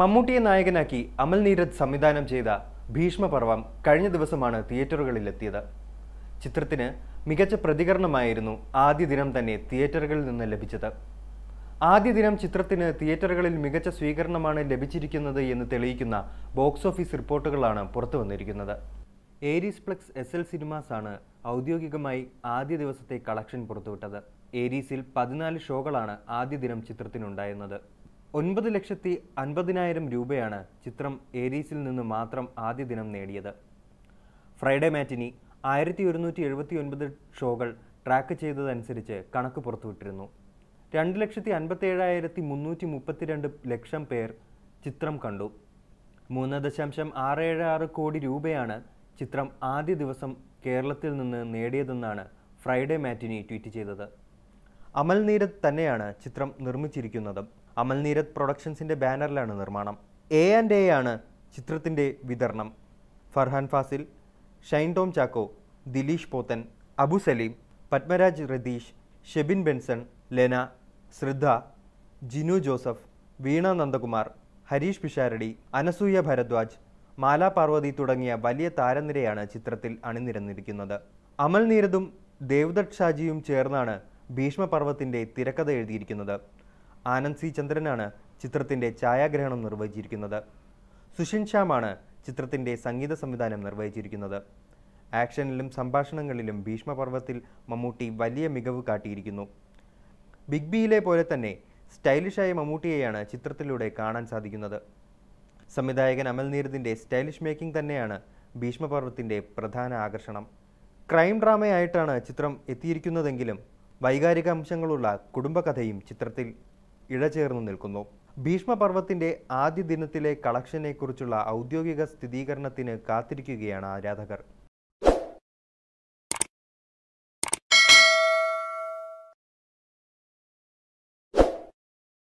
മമ്മൂട്ടിയെ നായകനാക്കി അമൽ നീരജ് സംവിധാനം ചെയ്ത ഭീഷ്മപർവം കഴിഞ്ഞ ദിവസമാണ് തിയേറ്ററുകളിലെത്തിയത് ചിത്രത്തിന് മികച്ച പ്രതികരണമായിരുന്നു ആദ്യ ദിനം തന്നെ തിയേറ്ററുകളിൽ നിന്ന് ലഭിച്ചത് ആദ്യ ദിനം ചിത്രത്തിന് തിയേറ്ററുകളിൽ മികച്ച സ്വീകരണമാണ് ലഭിച്ചിരിക്കുന്നത് എന്ന് തെളിയിക്കുന്ന ബോക്സ് ഓഫീസ് റിപ്പോർട്ടുകളാണ് പുറത്തു വന്നിരിക്കുന്നത് Aries Plex S L Cinemas ആണ് ഔദ്യോഗികമായി ആദ്യ ദിവസത്തെ കളക്ഷൻ പുറത്തുവിട്ടത് ഏരീസിൽ പതിനാല് ഷോകളാണ് ആദ്യ ദിനം ചിത്രത്തിനുണ്ടായിരുന്നത് ഒൻപത് ലക്ഷത്തി അൻപതിനായിരം രൂപയാണ് ചിത്രം ഏരീസിൽ നിന്ന് മാത്രം ആദ്യ ദിനം നേടിയത് ഫ്രൈഡേ മാറ്റിനി ആയിരത്തി ഒരുന്നൂറ്റി എഴുപത്തി ഒൻപത് ഷോകൾ ട്രാക്ക് ചെയ്തതനുസരിച്ച് കണക്ക് പുറത്തുവിട്ടിരുന്നു രണ്ട് ലക്ഷത്തി അൻപത്തി ഏഴായിരത്തി മുന്നൂറ്റി മുപ്പത്തിരണ്ട് ലക്ഷം പേർ ചിത്രം കണ്ടു മൂന്ന് ദശാംശം ആറ് ഏഴ് ആറ് കോടി രൂപയാണ് ചിത്രം ആദ്യ ദിവസം കേരളത്തിൽ നിന്ന് നേടിയതെന്നാണ് ഫ്രൈഡേ മാറ്റിനി ട്വീറ്റ് ചെയ്തത് അമൽ നീരത് തന്നെയാണ് ചിത്രം നിർമ്മിച്ചിരിക്കുന്നതും അമൽ നീരത് പ്രൊഡക്ഷൻസിൻ്റെ ബാനറിലാണ് നിർമ്മാണം എ ആൻഡ് എ ആണ് ചിത്രത്തിൻ്റെ വിതരണം ഫർഹാൻ ഫാസിൽ ഷൈൻ ടോം ചാക്കോ ദിലീഷ് പോത്തൻ അബു സലീം പത്മരാജ് റതീഷ് ഷെബിൻ ബെൻസൺ ലെന ശ്രദ്ധ ജിനു ജോസഫ് വീണ നന്ദകുമാർ ഹരീഷ് പിഷാരടി അനസൂയ ഭരദ്വാജ് മാലാ പാർവതി തുടങ്ങിയ വലിയ താരനിരയാണ് ചിത്രത്തിൽ അണിനിരന്നിരിക്കുന്നത് അമൽ നീരദും ദേവ്ദത്ത് ഷാജിയും ചേർന്നാണ് ഭീഷ്മപർവത്തിൻ്റെ തിരക്കഥ എഴുതിയിരിക്കുന്നത് ആനന്ദ് സി ചന്ദ്രനാണ് ചിത്രത്തിൻ്റെ ഛായാഗ്രഹണം നിർവഹിച്ചിരിക്കുന്നത് സുഷിൻ ശ്യാമാണ് ചിത്രത്തിൻ്റെ സംഗീത സംവിധാനം നിർവഹിച്ചിരിക്കുന്നത് ആക്ഷനിലും സംഭാഷണങ്ങളിലും ഭീഷ്മപർവത്തിൽ മമ്മൂട്ടി വലിയ മികവ് കാട്ടിയിരിക്കുന്നു ബിഗ് ബിയിലെ പോലെ തന്നെ സ്റ്റൈലിഷായ മമ്മൂട്ടിയെയാണ് ചിത്രത്തിലൂടെ കാണാൻ സാധിക്കുന്നത് സംവിധായകൻ അമൽ നീരദിൻ്റെ സ്റ്റൈലിഷ് മേക്കിംഗ് തന്നെയാണ് ഭീഷ്മപർവത്തിൻ്റെ പ്രധാന ആകർഷണം ക്രൈം ഡ്രാമയായിട്ടാണ് ചിത്രം എത്തിയിരിക്കുന്നതെങ്കിലും വൈകാരിക അംശങ്ങളുള്ള കുടുംബകഥയും ചിത്രത്തിൽ ഇഴചേർന്നു നിൽക്കുന്നു ഭീഷ്മപർവത്തിന്റെ ആദ്യ ദിനത്തിലെ കളക്ഷനെക്കുറിച്ചുള്ള ഔദ്യോഗിക സ്ഥിരീകരണത്തിന് കാത്തിരിക്കുകയാണ് ആരാധകർ